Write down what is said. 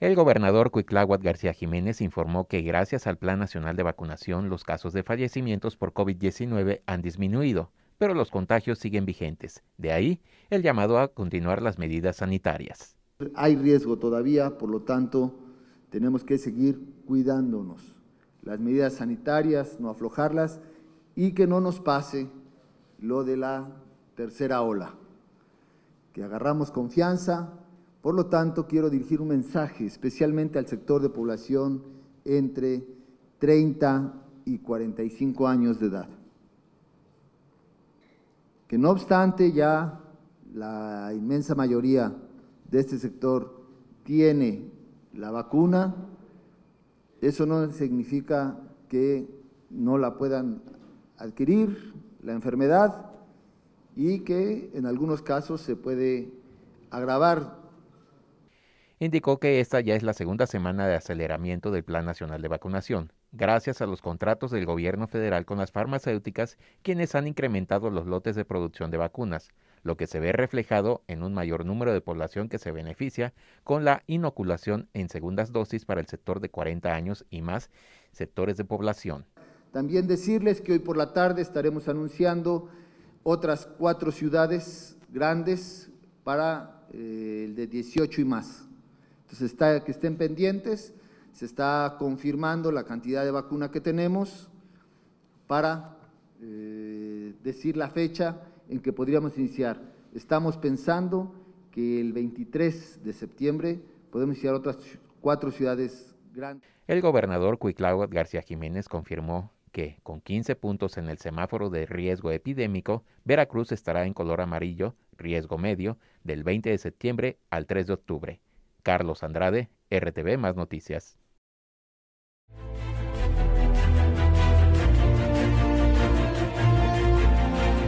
El gobernador Cuitláhuac García Jiménez informó que gracias al Plan Nacional de Vacunación los casos de fallecimientos por COVID-19 han disminuido, pero los contagios siguen vigentes. De ahí el llamado a continuar las medidas sanitarias. Hay riesgo todavía, por lo tanto, tenemos que seguir cuidándonos. Las medidas sanitarias, no aflojarlas y que no nos pase lo de la tercera ola. Que agarramos confianza, por lo tanto, quiero dirigir un mensaje especialmente al sector de población entre 30 y 45 años de edad. Que no obstante ya la inmensa mayoría de este sector tiene la vacuna, eso no significa que no la puedan adquirir la enfermedad y que en algunos casos se puede agravar indicó que esta ya es la segunda semana de aceleramiento del Plan Nacional de Vacunación, gracias a los contratos del gobierno federal con las farmacéuticas, quienes han incrementado los lotes de producción de vacunas, lo que se ve reflejado en un mayor número de población que se beneficia con la inoculación en segundas dosis para el sector de 40 años y más sectores de población. También decirles que hoy por la tarde estaremos anunciando otras cuatro ciudades grandes para eh, el de 18 y más. Entonces, está, que estén pendientes, se está confirmando la cantidad de vacuna que tenemos para eh, decir la fecha en que podríamos iniciar. Estamos pensando que el 23 de septiembre podemos iniciar otras cuatro ciudades grandes. El gobernador Cuiclao García Jiménez confirmó que, con 15 puntos en el semáforo de riesgo epidémico, Veracruz estará en color amarillo, riesgo medio, del 20 de septiembre al 3 de octubre. Carlos Andrade, RTV Más Noticias.